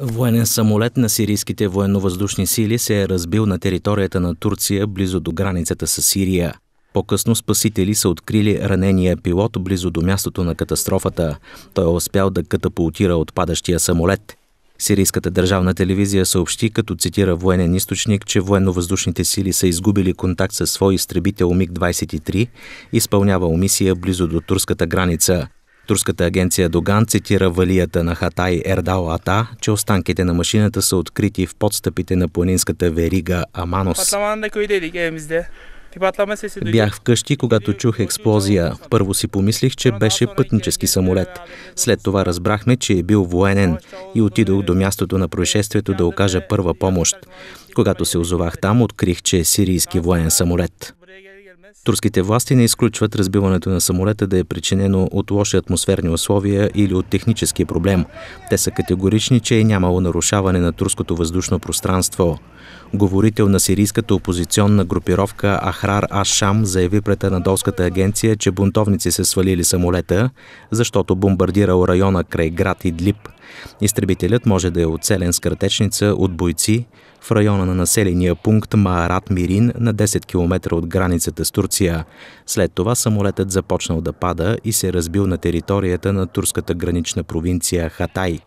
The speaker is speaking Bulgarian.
Военен самолет на сирийските военновъздушни сили се е разбил на територията на Турция, близо до границата с Сирия. По-късно спасители са открили ранения пилот близо до мястото на катастрофата. Той е успял да катапултира от падащия самолет. Сирийската държавна телевизия съобщи, като цитира военен източник, че военновъздушните сили са изгубили контакт със свой изтребител МиГ-23, изпълнявал мисия близо до турската граница. Турската агенция Доган цитира валията на Хатай Ердал Ата, че останките на машината са открити в подстъпите на планинската верига Аманос. Бях вкъщи, когато чух експлозия. Първо си помислих, че беше пътнически самолет. След това разбрахме, че е бил военен и отидох до мястото на происшествието да окажа първа помощ. Когато се озовах там, открих, че е сирийски военен самолет. Турските власти не изключват разбиването на самолета да е причинено от лоши атмосферни условия или от технически проблем. Те са категорични, че е нямало нарушаване на турското въздушно пространство. Говорител на сирийската опозиционна групировка Ахрар Ашам заяви пред Анадолската агенция, че бунтовници се свалили самолета, защото бомбардирал района край град Идлип. Изтребителят може да е оцелен с картечница от бойци, в района на населения пункт Маарат Мирин на 10 км от границата с Турция. След това самолетът започнал да пада и се е разбил на територията на турската гранична провинция Хатай.